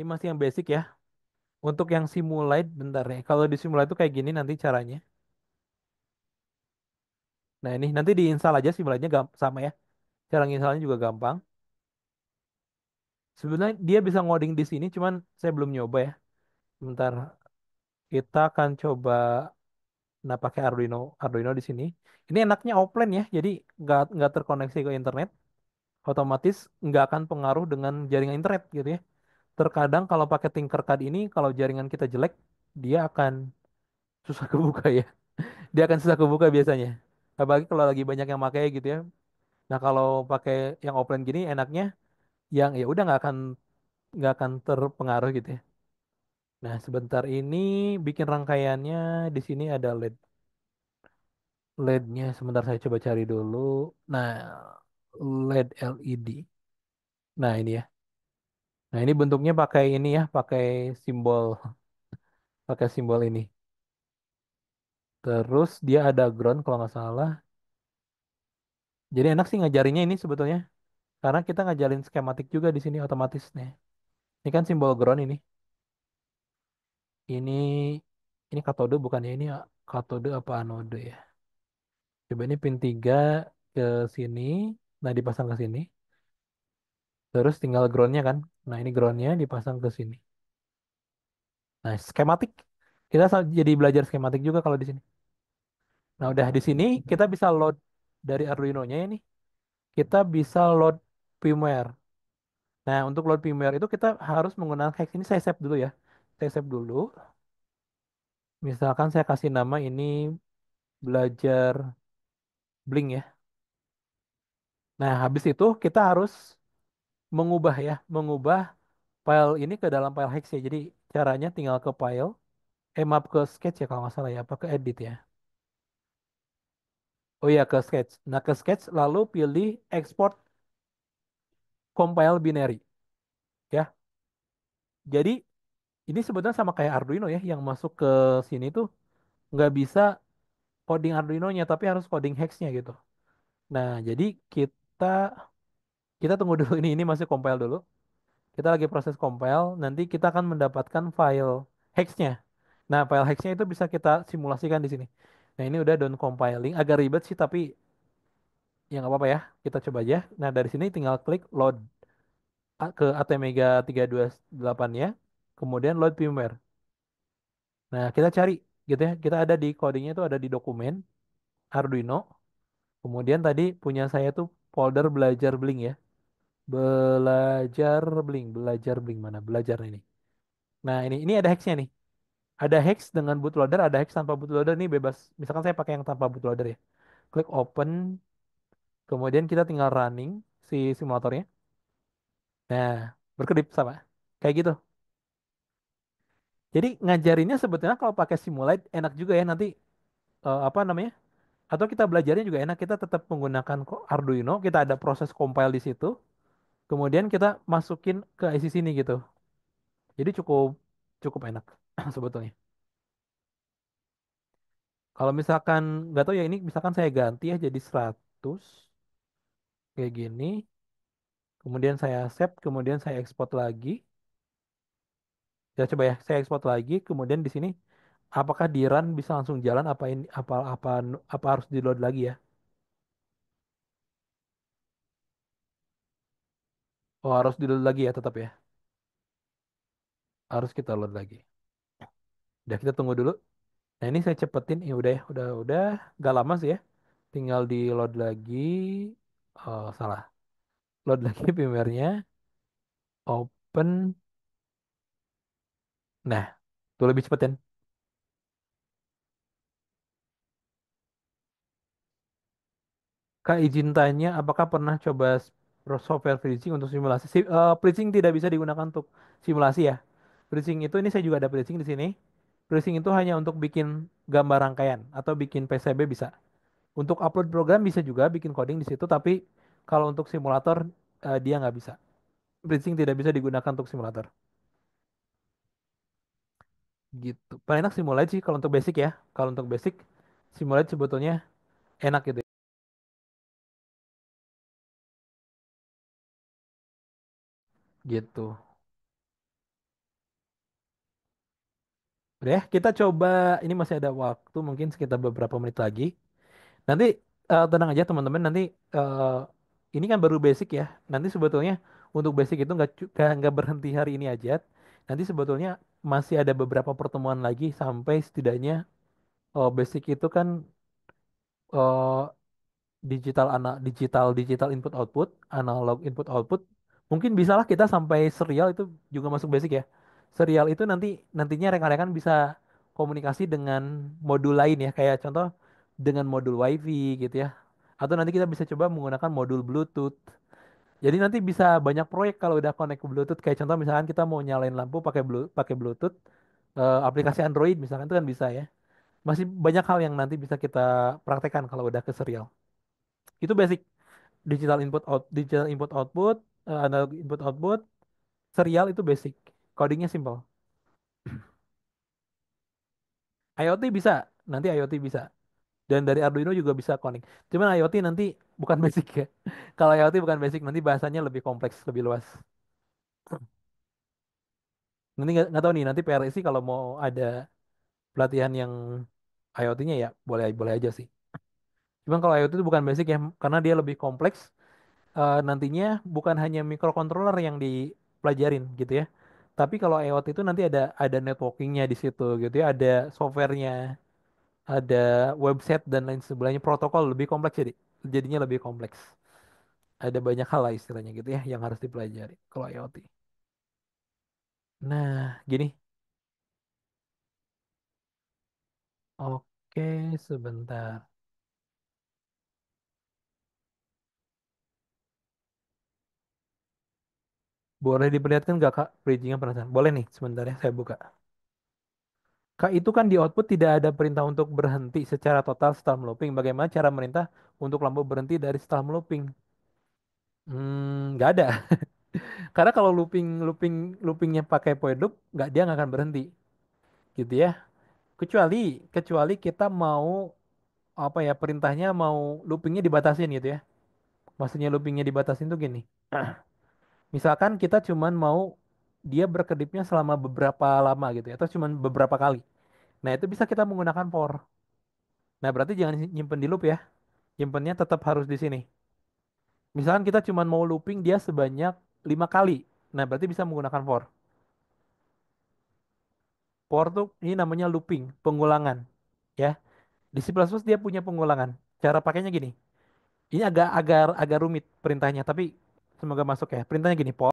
Ini masih yang basic ya. Untuk yang simulate, bentar ya. Kalau di simulate itu kayak gini nanti caranya. Nah ini nanti diinstal aja simulate-nya sama ya. Cara installnya juga gampang. Sebenarnya dia bisa ngoding di sini, cuman saya belum nyoba ya. Bentar, kita akan coba nah pakai Arduino Arduino di sini. Ini enaknya offline ya, jadi nggak nggak terkoneksi ke internet, otomatis nggak akan pengaruh dengan jaringan internet gitu ya terkadang kalau pakai Tinkercad ini kalau jaringan kita jelek dia akan susah kebuka ya dia akan susah kebuka biasanya apalagi kalau lagi banyak yang pakai gitu ya nah kalau pakai yang offline gini enaknya yang ya udah nggak akan nggak akan terpengaruh gitu ya nah sebentar ini bikin rangkaiannya di sini ada led lednya sebentar saya coba cari dulu nah led LED nah ini ya Nah, ini bentuknya pakai ini ya, pakai simbol pakai simbol ini. Terus dia ada ground kalau nggak salah. Jadi enak sih ngajarinnya ini sebetulnya. Karena kita ngajarin skematik juga di sini otomatis nih Ini kan simbol ground ini. Ini ini katode bukan ya ini katode apa anode ya. Coba ini pin 3 ke sini. Nah, dipasang ke sini. Terus tinggal groundnya kan. Nah, ini groundnya dipasang ke sini. Nah, skematik. Kita jadi belajar skematik juga kalau di sini. Nah, udah di sini kita bisa load dari Arduino-nya ini. Kita bisa load firmware. Nah, untuk load firmware itu kita harus menggunakan kayak ini saya save dulu ya. Saya save dulu. Misalkan saya kasih nama ini belajar bling ya. Nah, habis itu kita harus mengubah ya, mengubah file ini ke dalam file hex ya. Jadi caranya tinggal ke file, eh map ke sketch ya kalau nggak salah ya, apa ke edit ya. Oh iya ke sketch. Nah ke sketch lalu pilih export compile binary. Ya. Jadi ini sebetulnya sama kayak Arduino ya, yang masuk ke sini tuh nggak bisa coding Arduino-nya, tapi harus coding hex-nya gitu. Nah, jadi kita kita tunggu dulu ini ini masih compile dulu. Kita lagi proses compile, nanti kita akan mendapatkan file hexnya. Nah, file hexnya itu bisa kita simulasikan di sini. Nah, ini udah done compiling, agak ribet sih tapi ya nggak apa-apa ya. Kita coba aja. Nah, dari sini tinggal klik load ke ATmega 328 ya kemudian load firmware. Nah, kita cari gitu ya. Kita ada di codingnya itu ada di dokumen Arduino. Kemudian tadi punya saya tuh folder belajar bling ya belajar bling belajar bling mana belajar ini nah ini ini ada hexnya nih ada hex dengan bootloader ada hex tanpa bootloader nih bebas misalkan saya pakai yang tanpa bootloader ya klik open kemudian kita tinggal running si simulatornya nah berkedip sama kayak gitu jadi ngajarinnya sebetulnya kalau pakai simulate enak juga ya nanti uh, apa namanya atau kita belajarnya juga enak kita tetap menggunakan Arduino kita ada proses compile di situ Kemudian kita masukin ke IC sini gitu. Jadi cukup cukup enak sebetulnya. Kalau misalkan nggak tahu ya ini misalkan saya ganti ya jadi 100 kayak gini. Kemudian saya save, kemudian saya export lagi. Ya coba ya, saya export lagi, kemudian di sini apakah di run bisa langsung jalan apa ini apa apa apa harus di load lagi ya? Oh harus di-load lagi ya tetap ya. Harus kita load lagi. Udah kita tunggu dulu. Nah ini saya cepetin. Ya udah ya. Udah udah. Gak lama sih ya. Tinggal di load lagi. Oh salah. Load lagi vmware Open. Nah. Tuh lebih cepetin. Kak izin tanya apakah pernah coba software bridging untuk simulasi. Si, uh, bridging tidak bisa digunakan untuk simulasi ya. Bridging itu ini saya juga ada bridging di sini. Bridging itu hanya untuk bikin gambar rangkaian atau bikin PCB bisa. Untuk upload program bisa juga bikin coding di situ, tapi kalau untuk simulator uh, dia nggak bisa. Bridging tidak bisa digunakan untuk simulator. Gitu. Paling enak simulasi kalau untuk basic ya. Kalau untuk basic, simulasi sebetulnya enak gitu. gitu. Udah ya, kita coba ini masih ada waktu mungkin sekitar beberapa menit lagi. Nanti uh, tenang aja teman-teman nanti uh, ini kan baru basic ya. Nanti sebetulnya untuk basic itu nggak nggak berhenti hari ini aja. Nanti sebetulnya masih ada beberapa pertemuan lagi sampai setidaknya uh, basic itu kan uh, digital anak digital digital input output, analog input output Mungkin bisalah kita sampai serial itu juga masuk basic ya. Serial itu nanti nantinya rekan-rekan bisa komunikasi dengan modul lain ya, kayak contoh dengan modul WiFi gitu ya. Atau nanti kita bisa coba menggunakan modul Bluetooth. Jadi nanti bisa banyak proyek kalau udah connect ke Bluetooth. Kayak contoh misalkan kita mau nyalain lampu pakai blu pakai Bluetooth, e, aplikasi Android misalkan itu kan bisa ya. Masih banyak hal yang nanti bisa kita praktekkan kalau udah ke serial. Itu basic digital input out digital input output uh, analog input output serial itu basic codingnya simple IoT bisa nanti IoT bisa dan dari Arduino juga bisa connect cuman IoT nanti bukan basic ya kalau IoT bukan basic nanti bahasanya lebih kompleks lebih luas nanti nggak tahu nih nanti PRSI kalau mau ada pelatihan yang IoT-nya ya boleh boleh aja sih cuman kalau IoT itu bukan basic ya karena dia lebih kompleks uh, nantinya bukan hanya microcontroller yang dipelajarin gitu ya. Tapi kalau IoT itu nanti ada ada networkingnya di situ gitu ya, ada softwarenya, ada website dan lain sebagainya, protokol lebih kompleks jadi jadinya lebih kompleks. Ada banyak hal lah istilahnya gitu ya yang harus dipelajari kalau IoT. Nah, gini. Oke, sebentar. Boleh diperlihatkan nggak Kak bridgingnya penasaran? Boleh nih, sebentar ya saya buka. Kak, itu kan di output tidak ada perintah untuk berhenti secara total setelah melooping. Bagaimana cara merintah untuk lampu berhenti dari setelah melooping? Hmm, nggak ada. Karena kalau looping looping loopingnya pakai void loop, nggak dia nggak akan berhenti, gitu ya. Kecuali kecuali kita mau apa ya perintahnya mau loopingnya dibatasin gitu ya. Maksudnya loopingnya dibatasin tuh gini. Misalkan kita cuman mau dia berkedipnya selama beberapa lama gitu ya, atau cuman beberapa kali. Nah, itu bisa kita menggunakan for. Nah, berarti jangan nyimpen di loop ya. Nyimpennya tetap harus di sini. Misalkan kita cuman mau looping dia sebanyak lima kali. Nah, berarti bisa menggunakan for. For tuh ini namanya looping, pengulangan. Ya. Di C++ dia punya pengulangan. Cara pakainya gini. Ini agak agar agak rumit perintahnya, tapi semoga masuk ya perintahnya gini Paul